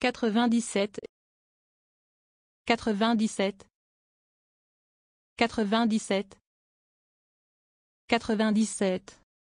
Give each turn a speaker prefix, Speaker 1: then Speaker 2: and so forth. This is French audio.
Speaker 1: quatre-vingt-dix-sept quatre-vingt-dix-sept quatre-vingt-dix-sept quatre-vingt-dix-sept